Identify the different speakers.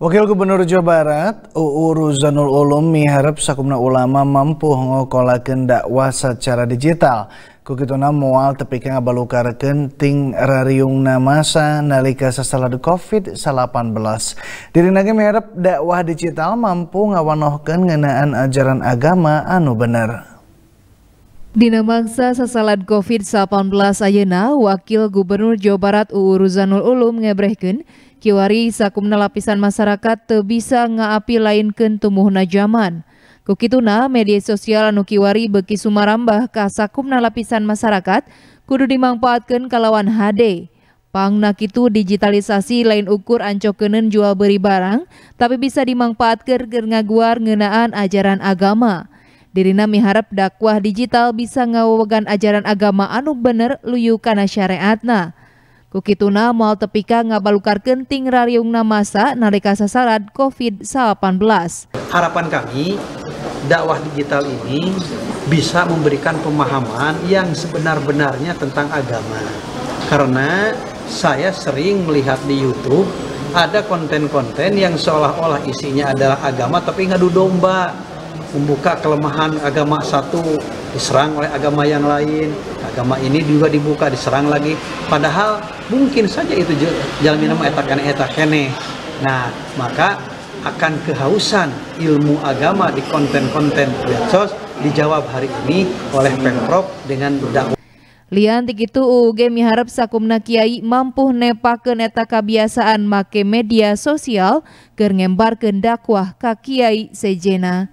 Speaker 1: Wakil Gubernur Jawa Barat, UU Ruzanul Ulum miharap sakumna ulama mampu ngokolakeun dakwah secara digital. Kukituna mual moal tepi ka ngabalukarekeun ting rariungna masa nalika sasalad Covid-19. Dirina ge miharap dakwah digital mampu ngawanohkan ngenaan ajaran agama anu benar.
Speaker 2: Dina mangsa sasalad COVID-19 ayeuna, Wakil Gubernur Jawa Barat UU Ruzanul Ulum ngebrehkeun kiwari sakumna lapisan masyarakat te bisa ngaapi lainkeun tumuhna jaman. Ku media sosial anu kiwari beki sumarambah ka sakumna lapisan masyarakat kudu dimanfaatkan kalawan HD. Pangna kitu digitalisasi lain ukur ancokeun jual beri barang, tapi bisa dimanfaatkan keur ngaguar ngenaan ajaran agama. Dirina miharap dakwah digital bisa ngawegan ajaran agama anu bener luyu kana syariatna. Kukituna mal tepika ngabalukarkeun ting rariungna masa nalika sasarat COVID-19.
Speaker 3: Harapan kami dakwah digital ini bisa memberikan pemahaman yang sebenar-benarnya tentang agama. Karena saya sering melihat di YouTube ada konten-konten yang seolah-olah isinya adalah agama tapi ngadu domba membuka kelemahan agama satu diserang oleh agama yang lain agama ini juga dibuka diserang lagi padahal mungkin saja itu jaminan etakan kene. nah maka akan kehausan ilmu agama di konten-konten medsos dijawab hari ini oleh Pemprov dengan dakwah
Speaker 2: Liantik itu UUG miharap sakumna kiai mampu nepa keneta kebiasaan make media sosial ker ngembarkeun dakwah kiai sejena.